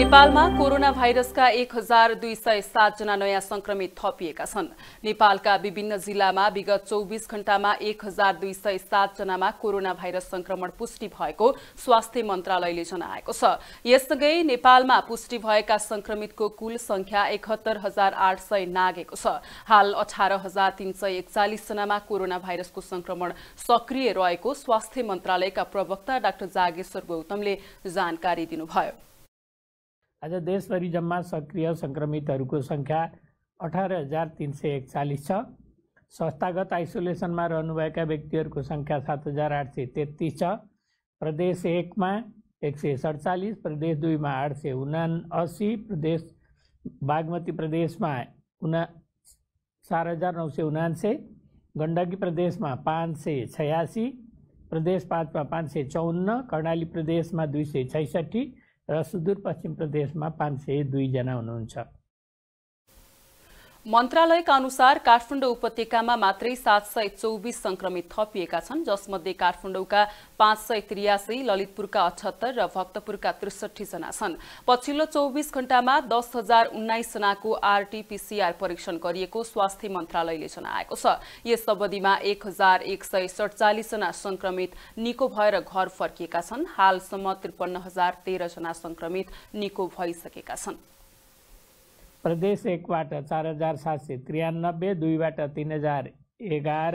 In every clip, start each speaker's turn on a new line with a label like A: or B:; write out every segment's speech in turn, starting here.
A: नेपालमा कोरोना भाइरसका एक हजार दुई सय सातजना नयाँ संक्रमित थपिएका छन् नेपालका विभिन्न जिल्लामा विगत चौबिस घण्टामा एक हजार दुई सय सातजनामा कोरोना भाइरस संक्रमण पुष्टि भएको स्वास्थ्य मन्त्रालयले जनाएको छ यससँगै नेपालमा पुष्टि भएका संक्रमितको कुल संख्या एकहत्तर हजार आठ सय नागेको छ हाल अठार हजार तीन सय एकचालिसजनामा कोरोना भाइरसको संक्रमण सक्रिय रहेको स्वास्थ्य मन्त्रालयका प्रवक्ता डाक्टर जागेश्वर गौतमले जानकारी दिनुभयो
B: आज देशभरि जम्मा सक्रिय सङ्क्रमितहरूको सङ्ख्या अठार हजार तिन सय एकचालिस छ संस्थागत आइसोलेसनमा रहनुभएका व्यक्तिहरूको सङ्ख्या सात हजार आठ सय तेत्तिस छ प्रदेश एकमा एक सय सडचालिस प्रदेश दुईमा आठ सय उना असी प्रदेश बागमती प्रदेशमा उना चार हजार नौ सय उनान्से गण्डकी प्रदेशमा पाँच सय छयासी प्रदेश पाँचमा पाँच सय चौन्न कर्णाली प्रदेशमा दुई सय छैसठी र सुदूरपश्चिम प्रदेशमा पाँच सय दुईजना हुनुहुन्छ
A: मन्त्रालयका अनुसार काठमाडौँ उपत्यकामा मात्रै सात सय चौबिस संक्रमित थपिएका छन् जसमध्ये काठमाडौँका पाँच सय त्रियासी ललितपुरका अठहत्तर र भक्तपुरका त्रिसठी जना छन् पछिल्लो चौबिस घण्टामा दस हजार उन्नाइसजनाको आरटीपीसीआर परीक्षण गरिएको स्वास्थ्य मन्त्रालयले जनाएको छ यस अवधिमा एक हजार एक सय सडचालिसजना संक्रमित निको भएर घर फर्किएका छन् हालसम्म त्रिपन्न हजार तेह्रजना संक्रमित निको भइसकेका छन्
B: प्रदेश एकबाट चार हजार सात सय त्रियानब्बे दुईबाट तिन हजार एघार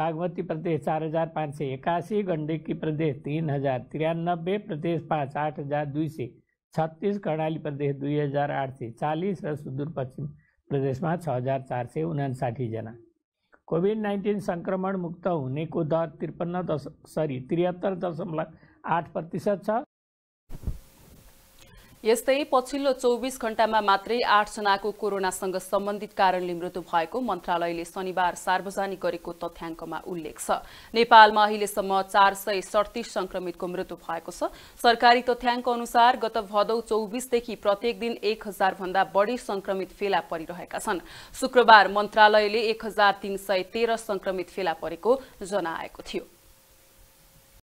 B: बागमती प्रदेश चार हजार पाँच सय एकासी गण्डकी प्रदेश तिन हजार त्रियानब्बे प्रदेश पाँच आठ हजार दुई सय छत्तिस कर्णाली प्रदेश दुई हजार आठ सय चालिस र सुदूरपश्चिम प्रदेशमा छ हजार चार सय उनासाठीजना कोभिड नाइन्टिन सङ्क्रमण मुक्त हुनेको दर त्रिपन्न दश सरी त्रिहत्तर दशमलव आठ प्रतिशत छ
A: यस्तै पछिल्लो चौबिस घण्टामा मात्रै आठजनाको कोरोनासँग सम्बन्धित कारणले मृत्यु भएको मन्त्रालयले शनिबार सार्वजनिक गरेको तथ्याङ्कमा उल्लेख छ नेपालमा अहिलेसम्म चार सय सडतिस संक्रमितको मृत्यु भएको छ सरकारी तथ्याङ्क अनुसार गत भदौ चौबिसदेखि प्रत्येक दिन एक हजार भन्दा बढी संक्रमित फेला परिरहेका छन् शुक्रबार मन्त्रालयले एक हजार तीन सय तेह्र संक्रमित फेला परेको जनाएको थियो